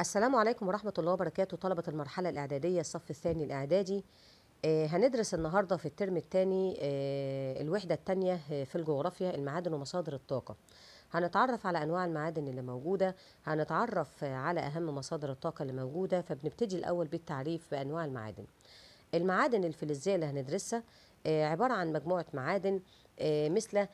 السلام عليكم ورحمة الله وبركاته طلبة المرحلة الإعدادية الصف الثاني الإعدادي آه، هندرس النهاردة في الترم الثاني آه، الوحدة الثانية آه، في الجغرافيا المعادن ومصادر الطاقة هنتعرف على أنواع المعادن اللي موجودة هنتعرف على أهم مصادر الطاقة اللي موجودة فبنبتدي الأول بالتعريف بأنواع المعادن المعادن الفلزية اللي هندرسها عبارة عن مجموعة معادن مثل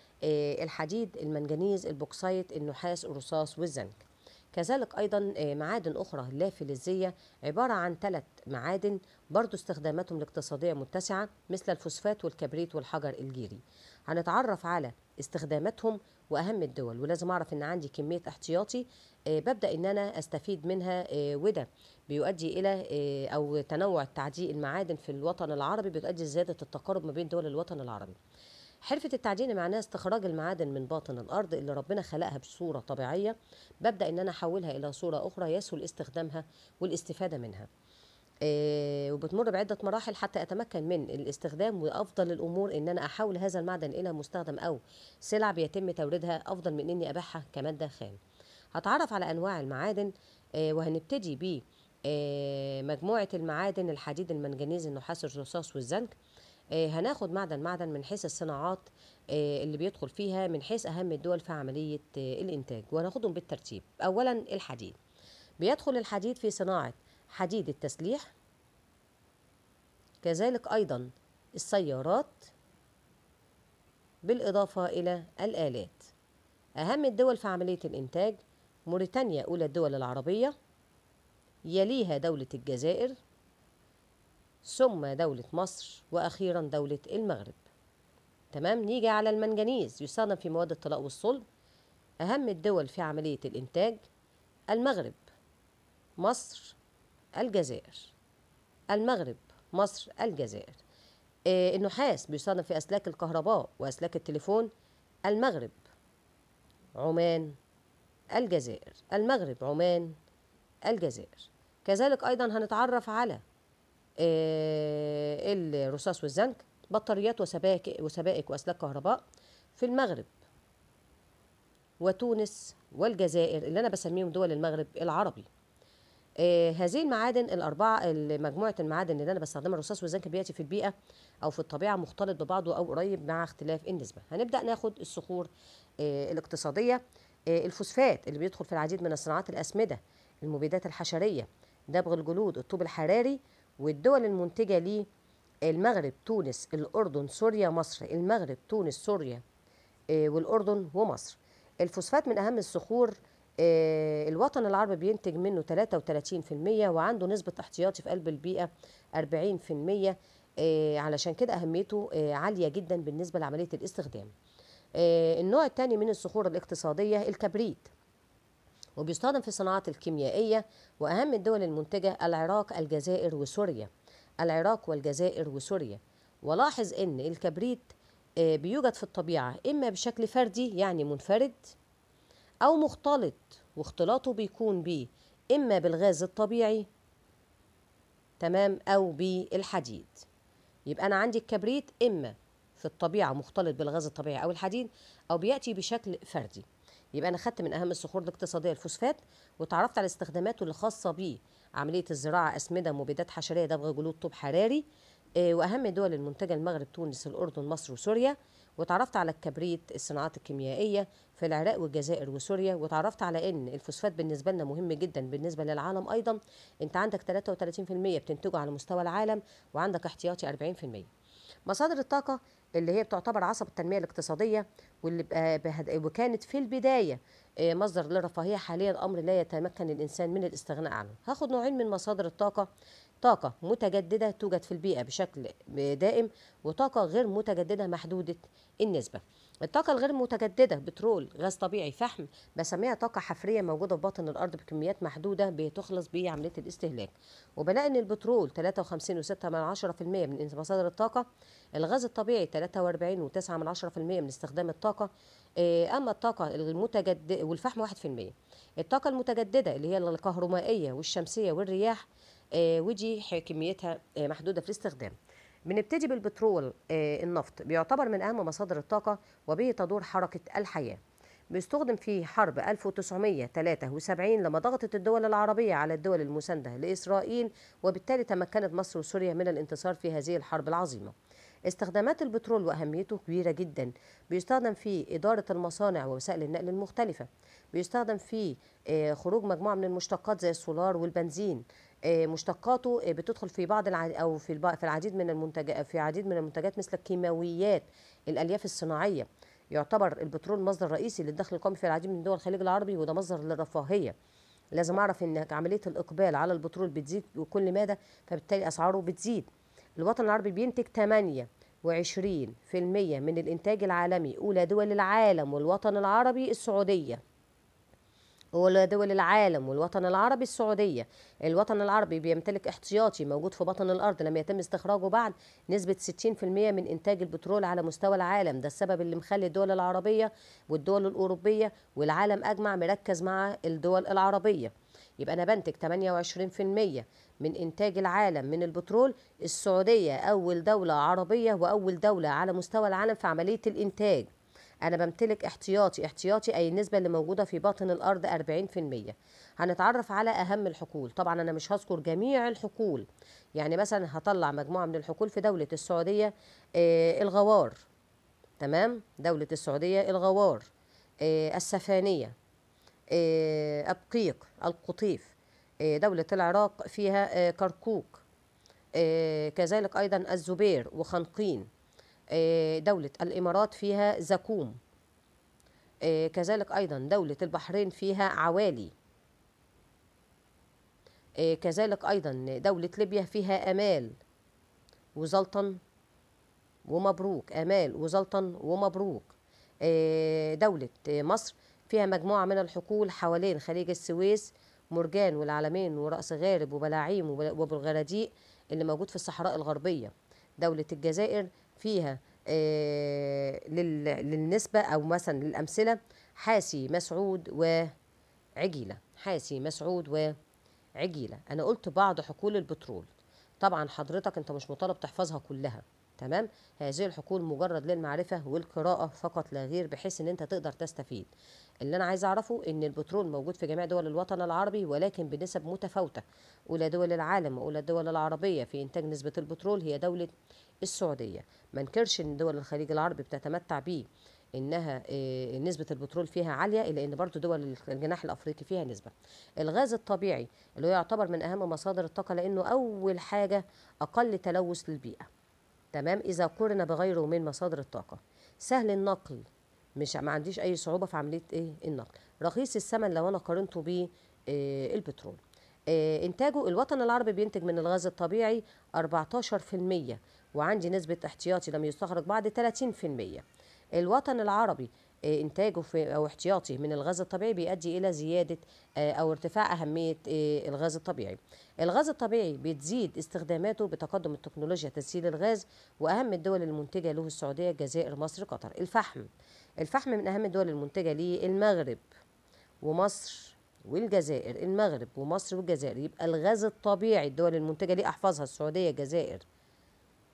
الحديد المنجنيز البوكسايت النحاس الرصاص والزنك كذلك أيضا آه، معادن أخرى لا فلزية عبارة عن ثلاث معادن برضو استخداماتهم الاقتصادية متسعة مثل الفوسفات والكبريت والحجر الجيري هنتعرف على استخداماتهم واهم الدول ولازم اعرف ان عندي كميه احتياطي آه، ببدا ان انا استفيد منها آه، وده بيؤدي الى او تنوع تعديل المعادن في الوطن العربي بيؤدي لزياده التقارب ما بين دول الوطن العربي حرفة التعدين معناها استخراج المعادن من باطن الأرض اللي ربنا خلقها بصورة طبيعية ببدأ إن أنا أحولها إلى صورة أخرى يسهل استخدامها والاستفادة منها آه، وبتمر بعدة مراحل حتى أتمكن من الاستخدام وأفضل الأمور إن أنا أحول هذا المعدن إلى مستخدم أو سلع بيتم توريدها أفضل من إني أبيعها كمادة خام هتعرف على أنواع المعادن آه، وهنبتدي بمجموعة آه، المعادن الحديد المنجنيز النحاس الرصاص والزنك آه، هناخد معدن معدن من حيث الصناعات آه، اللي بيدخل فيها من حيث أهم الدول في عملية آه، الإنتاج وهناخدهم بالترتيب أولا الحديد بيدخل الحديد في صناعة حديد التسليح كذلك أيضا السيارات بالإضافة إلى الآلات أهم الدول في عملية الإنتاج موريتانيا أولى الدول العربية يليها دولة الجزائر ثم دولة مصر وأخيرا دولة المغرب تمام نيجي على المنجنيز يستخدم في مواد الطلاء والصلب أهم الدول في عملية الإنتاج المغرب مصر الجزائر المغرب مصر الجزائر آه، النحاس بيستخدم في أسلاك الكهرباء وأسلاك التليفون المغرب عمان الجزائر المغرب عمان الجزائر كذلك أيضا هنتعرف على آه، الرصاص والزنك بطاريات وسبائك, وسبائك وأسلاك كهرباء في المغرب وتونس والجزائر اللي أنا بسميهم دول المغرب العربي آه هذه المعادن الأربعة مجموعة المعادن اللي أنا بستخدمها الرصاص والزنك بيأتي في البيئة أو في الطبيعة مختلط ببعضه أو قريب مع اختلاف النسبة هنبدأ ناخد الصخور آه الاقتصادية آه الفوسفات اللي بيدخل في العديد من الصناعات الأسمدة المبيدات الحشرية دبغ الجلود الطوب الحراري والدول المنتجة ليه المغرب تونس الأردن سوريا مصر المغرب تونس سوريا آه، والأردن ومصر الفوسفات من أهم الصخور آه، الوطن العربي بينتج منه 33% وعنده نسبة احتياطي في قلب البيئة 40% آه، علشان كده أهميته عالية جدا بالنسبة لعملية الاستخدام النوع الثاني من الصخور الاقتصادية الكبريت وبيستخدم في الصناعات الكيميائية وأهم الدول المنتجة العراق الجزائر وسوريا العراق والجزائر وسوريا ولاحظ أن الكبريت آه، بيوجد في الطبيعة إما بشكل فردي يعني منفرد أو مختلط واختلاطه بيكون بي إما بالغاز الطبيعي تمام أو بالحديد يبقى أنا عندي الكبريت إما في الطبيعة مختلط بالغاز الطبيعي أو الحديد أو بيأتي بشكل فردي يبقى انا خدت من اهم الصخور الاقتصاديه الفوسفات وتعرفت على استخداماته الخاصه بيه عمليه الزراعه اسمده مبيدات حشريه دبغ جلود طوب حراري آه، واهم دول المنتجه المغرب تونس الاردن مصر وسوريا وتعرفت على الكبريت الصناعات الكيميائيه في العراق والجزائر وسوريا وتعرفت على ان الفوسفات بالنسبه لنا مهم جدا بالنسبه للعالم ايضا انت عندك 33% بتنتجه على مستوى العالم وعندك احتياطي 40% مصادر الطاقة اللي هي بتعتبر عصب التنمية الاقتصادية واللي وكانت في البداية آه، مصدر للرفاهية حاليا أمر لا يتمكن الإنسان من الاستغناء عنه هاخد نوعين من مصادر الطاقة طاقة متجددة توجد في البيئة بشكل دائم وطاقة غير متجددة محدودة النسبة الطاقة الغير متجددة بترول غاز طبيعي فحم بسميها طاقة حفرية موجودة في باطن الأرض بكميات محدودة بتخلص بعملية الاستهلاك وبناء أن البترول 53.6% من مصادر الطاقة الغاز الطبيعي 43.9% من استخدام الطاقة آه، أما الطاقة المتجددة والفحم 1% الطاقة المتجددة اللي هي الكهرومائية والشمسية والرياح آه، ودي كميتها آه، محدودة في الاستخدام بنبتدي بالبترول آه، النفط بيعتبر من أهم مصادر الطاقة وبه تدور حركة الحياة بيستخدم في حرب 1973 لما ضغطت الدول العربية على الدول المساندة لإسرائيل وبالتالي تمكنت مصر وسوريا من الانتصار في هذه الحرب العظيمة استخدامات البترول وأهميته كبيرة جدا بيستخدم في إدارة المصانع ووسائل النقل المختلفة بيستخدم في خروج مجموعة من المشتقات زي السولار والبنزين آه، مشتقاته آه، بتدخل في بعض الع... او في في العديد من المنتج آه، في عديد من المنتجات مثل الكيماويات الالياف الصناعيه يعتبر البترول مصدر رئيسي للدخل القومي في العديد من دول الخليج العربي وده مصدر للرفاهيه لازم اعرف ان عمليه الاقبال على البترول بتزيد وكل ماده فبالتالي اسعاره بتزيد الوطن العربي بينتج 8 و20% من الانتاج العالمي اولى دول العالم والوطن العربي السعوديه ودول العالم والوطن العربي السعودية الوطن العربي بيمتلك احتياطي موجود في بطن الأرض لم يتم استخراجه بعد نسبة 60% من إنتاج البترول على مستوى العالم ده السبب اللي مخلي الدول العربية والدول الأوروبية والعالم أجمع مركز مع الدول العربية يبقى أنا بنتج 28% من إنتاج العالم من البترول السعودية أول دولة عربية وأول دولة على مستوى العالم في عملية الإنتاج انا بمتلك احتياطي احتياطي اي النسبه اللي موجوده في باطن الارض 40% هنتعرف على اهم الحقول طبعا انا مش هذكر جميع الحقول يعني مثلا هطلع مجموعه من الحقول في دوله السعوديه آه الغوار تمام دوله السعوديه الغوار آه السفانيه آه ابقيق القطيف آه، دوله العراق فيها آه، كركوك آه، كذلك ايضا الزبير وخنقين آه، دولة الإمارات فيها زكوم آه، كذلك أيضا دولة البحرين فيها عوالي آه، كذلك أيضا دولة ليبيا فيها أمال وزلطن ومبروك أمال وزلطن ومبروك دولة مصر فيها مجموعة من الحقول حوالين خليج السويس مرجان والعلمين ورأس غارب وبلاعيم وبلغرديق اللي موجود في الصحراء الغربية دولة الجزائر فيها آه، للنسبة أو مثلا للأمثلة حاسي مسعود وعجيلة حاسي مسعود وعجيلة أنا قلت بعض حقول البترول طبعا حضرتك أنت مش مطالب تحفظها كلها تمام هذه الحقول مجرد للمعرفه والقراءه فقط لا غير بحيث ان انت تقدر تستفيد اللي انا عايز اعرفه ان البترول موجود في جميع دول الوطن العربي ولكن بنسب متفاوته اولى دول العالم واولى الدول العربيه في انتاج نسبه البترول هي دوله السعوديه ما انكرش ان دول الخليج العربي بتتمتع بيه انها آه، نسبه البترول فيها عاليه الا ان برضو دول الجناح الافريقي فيها نسبه الغاز الطبيعي اللي هو يعتبر من اهم مصادر الطاقه لانه اول حاجه اقل تلوث للبيئه تمام إذا قرن بغيره من مصادر الطاقة سهل النقل مش ما عنديش أي صعوبة في عملية إيه النقل رخيص الثمن لو أنا قارنته ب إيه البترول إيه إنتاجه الوطن العربي بينتج من الغاز الطبيعي 14% وعندي نسبة احتياطي لم يستخرج بعد 30% الوطن العربي إنتاجه في أو احتياطي من الغاز الطبيعي بيؤدي إلى زيادة آه، أو ارتفاع أهمية آه، الغاز الطبيعي. الغاز الطبيعي بتزيد استخداماته بتقدم التكنولوجيا تسييل الغاز وأهم الدول المنتجة له السعودية الجزائر مصر قطر. الفحم الفحم من أهم الدول المنتجة ليه المغرب ومصر والجزائر المغرب ومصر والجزائر يبقى الغاز الطبيعي الدول المنتجة ليه أحفظها السعودية الجزائر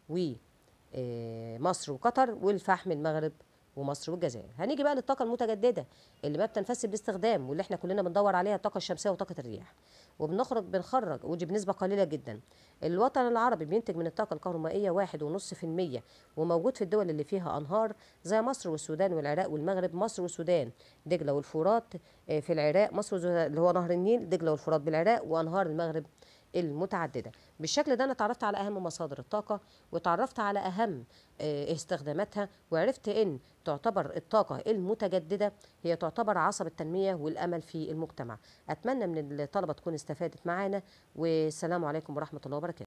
ومصر آه، وقطر والفحم المغرب ومصر والجزائر هنيجي بقى للطاقه المتجدده اللي ما بتنفس بالاستخدام واللي احنا كلنا بندور عليها الطاقه الشمسيه وطاقه الرياح وبنخرج بنخرج ودي بنسبه قليله جدا الوطن العربي بينتج من الطاقه الكهرومائيه 1.5% وموجود في الدول اللي فيها انهار زي مصر والسودان والعراق والمغرب مصر والسودان دجله والفرات آه، في العراق مصر اللي هو نهر النيل دجله والفرات بالعراق وانهار المغرب المتعددة بالشكل ده أنا تعرفت على أهم مصادر الطاقة وتعرفت على أهم آه، استخداماتها وعرفت أن تعتبر الطاقة المتجددة هي تعتبر عصب التنمية والأمل في المجتمع أتمنى من الطلبة تكون استفادت معانا والسلام عليكم ورحمة الله وبركاته